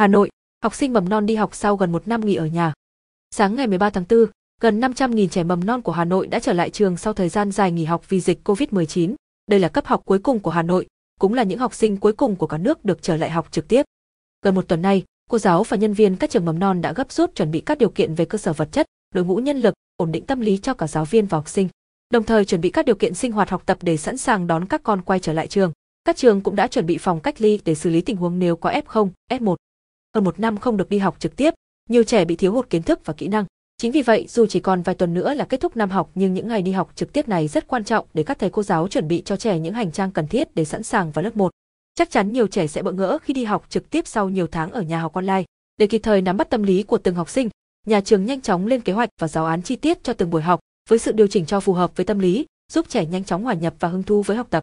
Hà Nội, học sinh mầm non đi học sau gần một năm nghỉ ở nhà. Sáng ngày 13 tháng 4, gần 500.000 trẻ mầm non của Hà Nội đã trở lại trường sau thời gian dài nghỉ học vì dịch COVID-19. Đây là cấp học cuối cùng của Hà Nội, cũng là những học sinh cuối cùng của cả nước được trở lại học trực tiếp. Gần một tuần nay, cô giáo và nhân viên các trường mầm non đã gấp rút chuẩn bị các điều kiện về cơ sở vật chất, đội ngũ nhân lực, ổn định tâm lý cho cả giáo viên và học sinh, đồng thời chuẩn bị các điều kiện sinh hoạt học tập để sẵn sàng đón các con quay trở lại trường. Các trường cũng đã chuẩn bị phòng cách ly để xử lý tình huống nếu có F0, F1 hơn một năm không được đi học trực tiếp, nhiều trẻ bị thiếu hụt kiến thức và kỹ năng. Chính vì vậy, dù chỉ còn vài tuần nữa là kết thúc năm học nhưng những ngày đi học trực tiếp này rất quan trọng để các thầy cô giáo chuẩn bị cho trẻ những hành trang cần thiết để sẵn sàng vào lớp 1. Chắc chắn nhiều trẻ sẽ bỡ ngỡ khi đi học trực tiếp sau nhiều tháng ở nhà học online. Để kịp thời nắm bắt tâm lý của từng học sinh, nhà trường nhanh chóng lên kế hoạch và giáo án chi tiết cho từng buổi học với sự điều chỉnh cho phù hợp với tâm lý, giúp trẻ nhanh chóng hòa nhập và hứng thú với học tập.